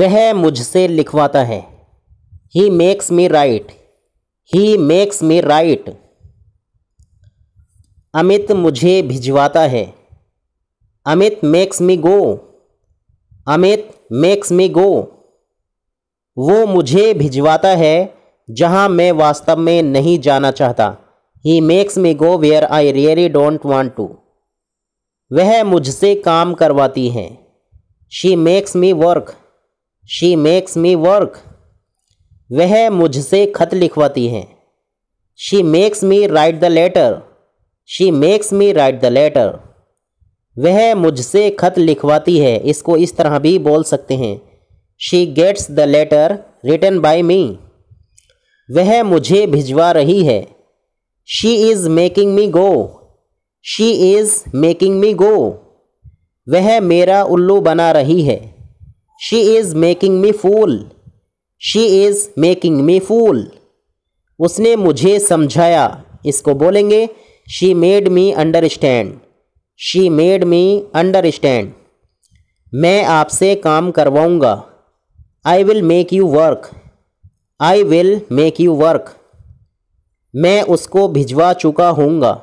वह मुझसे लिखवाता है he makes me write he makes me write Amit मुझे भिजवाता है Amit makes me go Amit makes me go वो मुझे भिजवाता है जहाँ मैं वास्तव में नहीं जाना चाहता he makes me go where I really don't want to वह मुझसे काम करवाती है she makes me work she makes me work वह मुझसे खत लिखवाती हैं she makes me write the letter she makes me write the letter वह मुझसे खत लिखवाती है इसको इस तरह भी बोल सकते हैं she gets the letter return by me वह मुझे भिजवा रही है she is making me go she is making me go वह मेरा उल्लू बना रही है she is making me fool she is making me fool उसने मुझे समझाया इसको बोलेंगे she made me understand she made me understand मैं आपसे काम करवाऊँगा I will make you work I will make you work मैं उसको भिजवा चुका हूँगा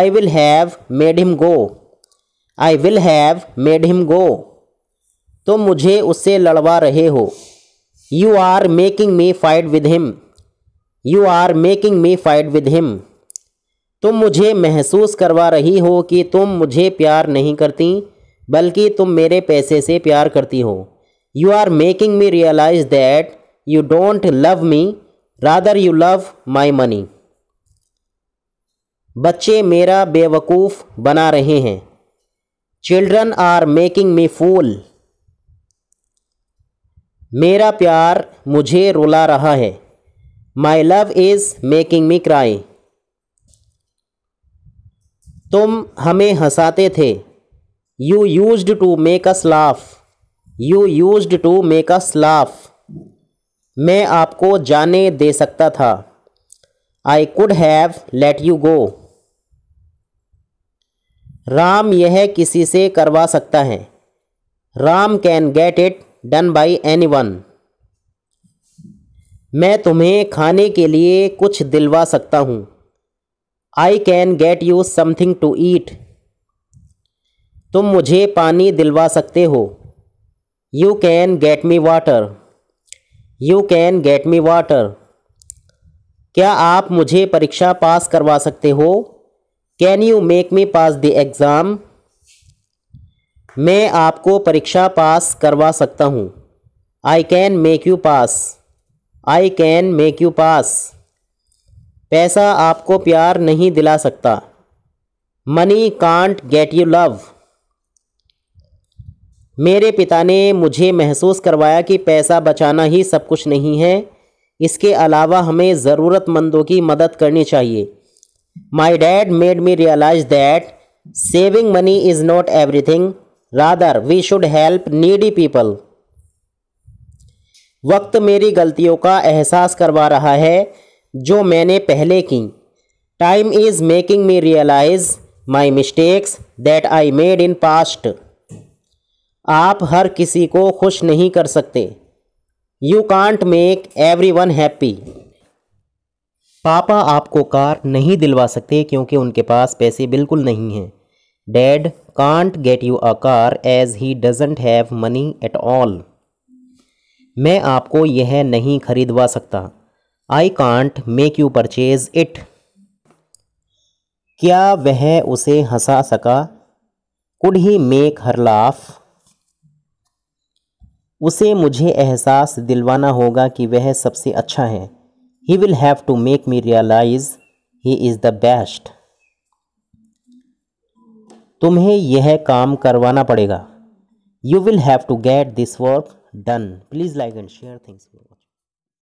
I will have made him go I will have made him go तुम मुझे उससे लड़वा रहे हो you are making me fight with him you are making me fight with him तुम मुझे महसूस करवा रही हो कि तुम मुझे प्यार नहीं करती बल्कि तुम मेरे पैसे से प्यार करती हो you are making me realise that you don't love me rather you love my money बच्चे मेरा बेवकूफ़ बना रहे हैं children are making me fool मेरा प्यार मुझे रुला रहा है my love is making me cry तुम हमें हंसाते थे you use to make us laugh you use to make us laugh मैं आपको जाने दे सकता था I could have let you गो राम यह किसी से करवा सकता है Ram can get it done by anyone मैं तुम्हें खाने के लिए कुछ दिलवा सकता हूँ I can get you something to eat तुम मुझे पानी दिलवा सकते हो you can get me water you can get me water क्या आप मुझे परीक्षा पास करवा सकते हो can you make me pass the exam मैं आपको परीक्षा पास करवा सकता हूँ I can make you pass I can make you pass पैसा आपको प्यार नहीं दिला सकता money can't get you love मेरे पिता ने मुझे महसूस करवाया कि पैसा बचाना ही सब कुछ नहीं है इसके अलावा हमें ज़रूरतमंदों की मदद करनी चाहिए my dad made me realise that saving money is not everything rather we should help needy people वक्त मेरी गलतियों का एहसास करवा रहा है जो मैंने पहले की time is making me realise my mistakes that I made in past आप हर किसी को खुश नहीं कर सकते you can't make everyone happy पापा आपको कार नहीं दिलवा सकते क्योंकि उनके पास पैसे बिल्कुल नहीं हैं dad can't get you a car as he doesn't have money at all मैं आपको यह नहीं खरीदवा सकता I can't make you purchase it क्या वह उसे हंसा सका could he make her laugh उसे मुझे एहसास दिलवाना होगा कि वह सबसे अच्छा है he will have to make me realise he is the best तुम्हें यह काम करवाना पड़ेगा you will have to get this work done please like and share things